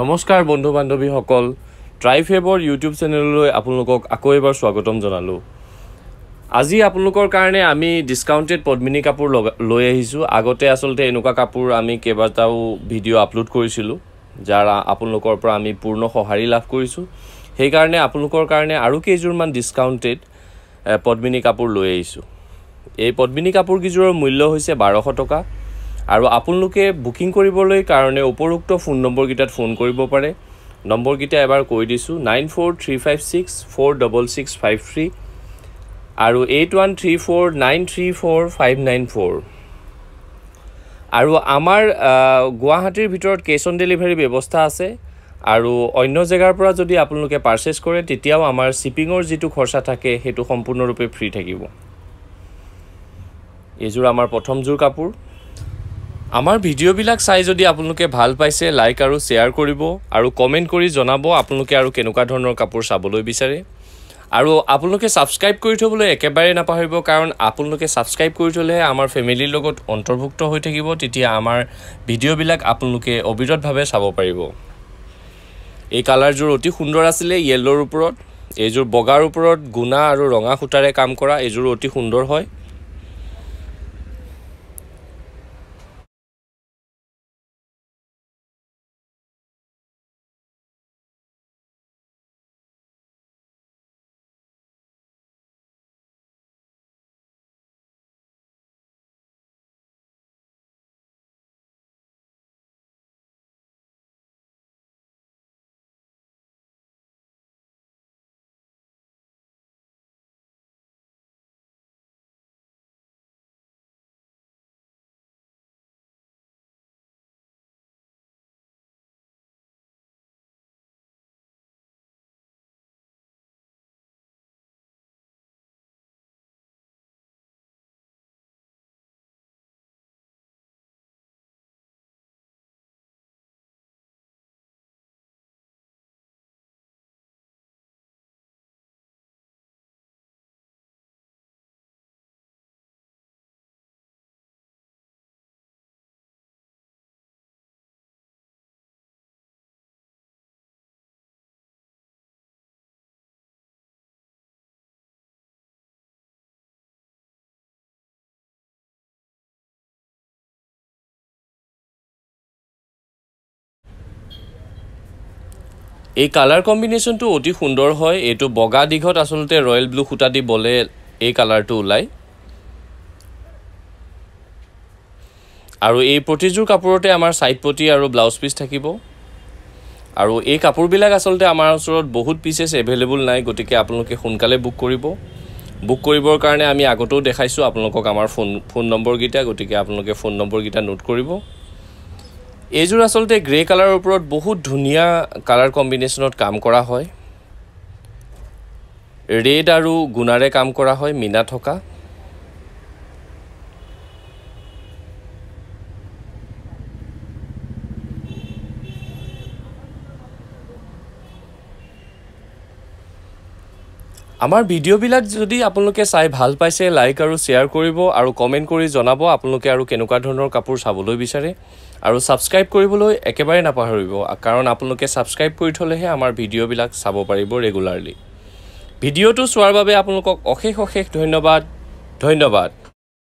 নমস্কাৰ বন্ধু বান্ধৱীসকল ট্ৰাইফেবৰ ইউটিউব চেনেললৈ আপোনালোকক আকৌ এবাৰ স্বাগতম জনালোঁ আজি আপোনালোকৰ কাৰণে আমি ডিছকাউণ্টেড পদ্মিনী কাপোৰ লগা লৈ আহিছোঁ আগতে আচলতে এনেকুৱা কাপোৰ আমি কেইবাটাও ভিডিঅ' আপলোড কৰিছিলোঁ যাৰ আপোনালোকৰ পৰা আমি পূৰ্ণ সঁহাৰি লাভ কৰিছোঁ সেইকাৰণে আপোনালোকৰ কাৰণে আৰু কেইযোৰমান ডিছকাউণ্টেড পদ্মিনী কাপোৰ লৈ আহিছোঁ এই পদ্মিনী কাপোৰকেইযোৰৰ মূল্য হৈছে বাৰশ টকা আৰু আপোনালোকে বুকিং কৰিবলৈ কাৰণে উপৰোক্ত ফোন নম্বৰকেইটাত ফোন কৰিব পাৰে নম্বৰকেইটা এবাৰ কৈ দিছোঁ nine four three five six four double six five three আৰু eight one three four nine three four five nine four আৰু আমাৰ গুৱাহাটীৰ ভিতৰত কেছ অন ডেলিভাৰী ব্যৱস্থা আছে আৰু অন্য জেগাৰ পৰা যদি আপোনালোকে পাৰ্চেছ কৰে তেতিয়াও আমাৰ শ্বিপিঙৰ যিটো খৰচা থাকে সেইটো সম্পূৰ্ণৰূপে ফ্ৰী থাকিব এইযোৰ আমাৰ প্ৰথমযোৰ কাপোৰ আমাৰ ভিডিঅ'বিলাক চাই যদি আপোনালোকে ভাল পাইছে লাইক আৰু শ্বেয়াৰ কৰিব আৰু কমেণ্ট কৰি জনাব আপোনালোকে আৰু কেনেকুৱা ধৰণৰ কাপোৰ চাবলৈ বিচাৰে আৰু আপোনালোকে ছাবস্ক্ৰাইব কৰি থ'বলৈ একেবাৰে নাপাহৰিব কাৰণ আপোনালোকে ছাবস্ক্ৰাইব কৰি থ'লেহে আমাৰ ফেমিলিৰ লগত অন্তৰ্ভুক্ত হৈ থাকিব তেতিয়া আমাৰ ভিডিঅ'বিলাক আপোনালোকে অবিৰতভাৱে চাব পাৰিব এই কালাৰযোৰ অতি সুন্দৰ আছিলে য়েল্ল'ৰ ওপৰত এইযোৰ বগাৰ ওপৰত গুণা আৰু ৰঙা সূতাৰে কাম কৰা এইযোৰ অতি সুন্দৰ হয় এই কালাৰ কম্বিনেশ্যনটো অতি সুন্দৰ হয় এইটো বগা দীঘত আচলতে ৰয়েল ব্লু সূতা দি বলে এই কালাৰটো ওলায় আৰু এই প্ৰতিযোৰ কাপোৰতে আমাৰ ছাইড পটি আৰু ব্লাউজ পিচ থাকিব আৰু এই কাপোৰবিলাক আচলতে আমাৰ ওচৰত বহুত পিচেছ এভেইলেবল নাই গতিকে আপোনালোকে সোনকালে বুক কৰিব বুক কৰিবৰ কাৰণে আমি আগতেও দেখাইছোঁ আপোনালোকক আমাৰ ফোন ফোন নম্বৰকেইটা গতিকে আপোনালোকে ফোন নম্বৰকেইটা নোট কৰিব এইযোৰ আচলতে গ্ৰে কালাৰৰ ওপৰত বহুত ধুনীয়া কালাৰ কম্বিনেশ্যনত কাম কৰা হয় ৰেড আৰু গুণাৰে কাম কৰা হয় মিনা থকা আমাৰ ভিডিঅ'বিলাক যদি আপোনালোকে চাই ভাল পাইছে লাইক আৰু শ্বেয়াৰ কৰিব আৰু কমেণ্ট কৰি জনাব আপোনালোকে আৰু কেনেকুৱা ধৰণৰ কাপোৰ চাবলৈ বিচাৰে আৰু ছাবস্ক্ৰাইব কৰিবলৈ একেবাৰে নাপাহৰিব কাৰণ আপোনালোকে ছাবস্ক্ৰাইব কৰি থ'লেহে আমাৰ ভিডিঅ'বিলাক চাব পাৰিব ৰেগুলাৰলি ভিডিঅ'টো চোৱাৰ বাবে আপোনালোকক অশেষ অশেষ ধন্যবাদ ধন্যবাদ